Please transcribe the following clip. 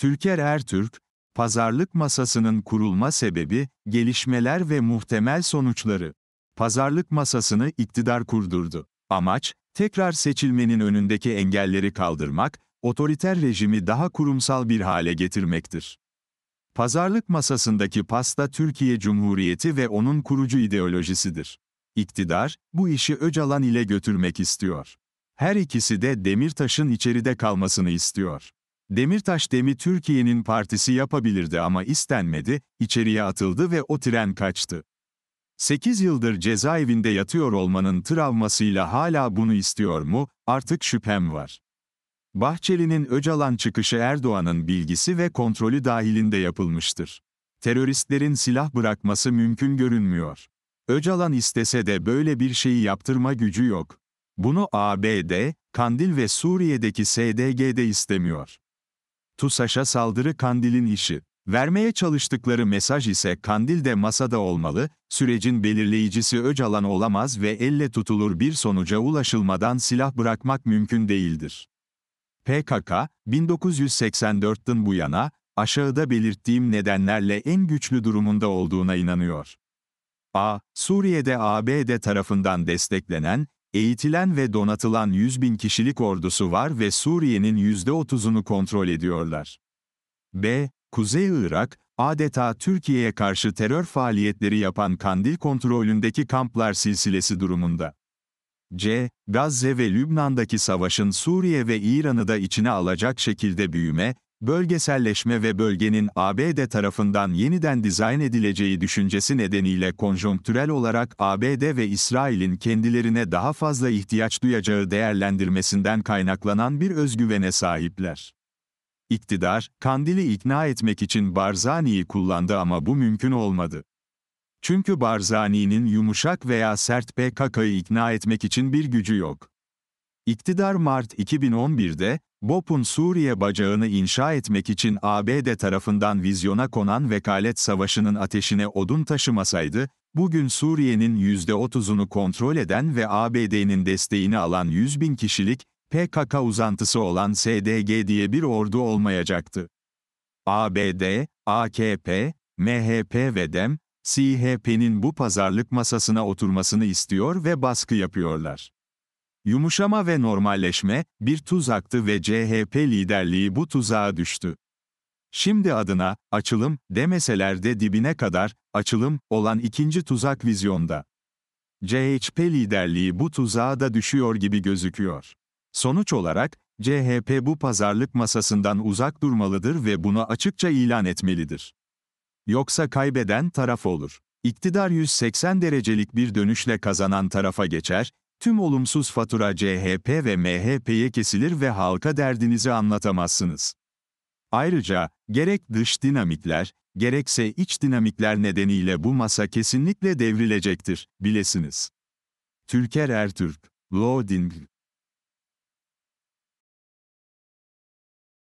Türker Ertürk, Pazarlık masasının kurulma sebebi, gelişmeler ve muhtemel sonuçları. Pazarlık masasını iktidar kurdurdu. Amaç, tekrar seçilmenin önündeki engelleri kaldırmak, otoriter rejimi daha kurumsal bir hale getirmektir. Pazarlık masasındaki pasta Türkiye Cumhuriyeti ve onun kurucu ideolojisidir. İktidar, bu işi Öcalan ile götürmek istiyor. Her ikisi de Demirtaş'ın içeride kalmasını istiyor. Demirtaş Demi Türkiye'nin partisi yapabilirdi ama istenmedi, içeriye atıldı ve o tren kaçtı. 8 yıldır cezaevinde yatıyor olmanın travmasıyla hala bunu istiyor mu, artık şüphem var. Bahçeli'nin Öcalan çıkışı Erdoğan'ın bilgisi ve kontrolü dahilinde yapılmıştır. Teröristlerin silah bırakması mümkün görünmüyor. Öcalan istese de böyle bir şeyi yaptırma gücü yok. Bunu ABD, Kandil ve Suriye'deki SDG'de istemiyor. TUSAŞ'a saldırı Kandil'in işi. Vermeye çalıştıkları mesaj ise Kandil de masada olmalı, sürecin belirleyicisi Öcalan olamaz ve elle tutulur bir sonuca ulaşılmadan silah bırakmak mümkün değildir. PKK, 1984'ten bu yana, aşağıda belirttiğim nedenlerle en güçlü durumunda olduğuna inanıyor. A. Suriye'de ABD tarafından desteklenen, Eğitilen ve donatılan 100 bin kişilik ordusu var ve Suriye'nin %30'unu kontrol ediyorlar. B. Kuzey Irak, adeta Türkiye'ye karşı terör faaliyetleri yapan Kandil kontrolündeki kamplar silsilesi durumunda. C. Gazze ve Lübnan'daki savaşın Suriye ve İran'ı da içine alacak şekilde büyüme, Bölgeselleşme ve bölgenin ABD tarafından yeniden dizayn edileceği düşüncesi nedeniyle konjonktürel olarak ABD ve İsrail'in kendilerine daha fazla ihtiyaç duyacağı değerlendirmesinden kaynaklanan bir özgüvene sahipler. İktidar, Kandil'i ikna etmek için Barzani'yi kullandı ama bu mümkün olmadı. Çünkü Barzani'nin yumuşak veya sert PKK'yı ikna etmek için bir gücü yok. İktidar Mart 2011'de, BOP'un Suriye bacağını inşa etmek için ABD tarafından vizyona konan vekalet savaşının ateşine odun taşımasaydı, bugün Suriye'nin %30'unu kontrol eden ve ABD'nin desteğini alan 100 bin kişilik, PKK uzantısı olan SDG diye bir ordu olmayacaktı. ABD, AKP, MHP ve DEM, CHP'nin bu pazarlık masasına oturmasını istiyor ve baskı yapıyorlar. Yumuşama ve normalleşme, bir tuzaktı ve CHP liderliği bu tuzağa düştü. Şimdi adına, açılım, demeseler de dibine kadar, açılım, olan ikinci tuzak vizyonda. CHP liderliği bu tuzağa da düşüyor gibi gözüküyor. Sonuç olarak, CHP bu pazarlık masasından uzak durmalıdır ve bunu açıkça ilan etmelidir. Yoksa kaybeden taraf olur. İktidar 180 derecelik bir dönüşle kazanan tarafa geçer, Tüm olumsuz fatura CHP ve MHP'ye kesilir ve halka derdinizi anlatamazsınız. Ayrıca, gerek dış dinamikler, gerekse iç dinamikler nedeniyle bu masa kesinlikle devrilecektir, bilesiniz. Türker Ertürk, Loading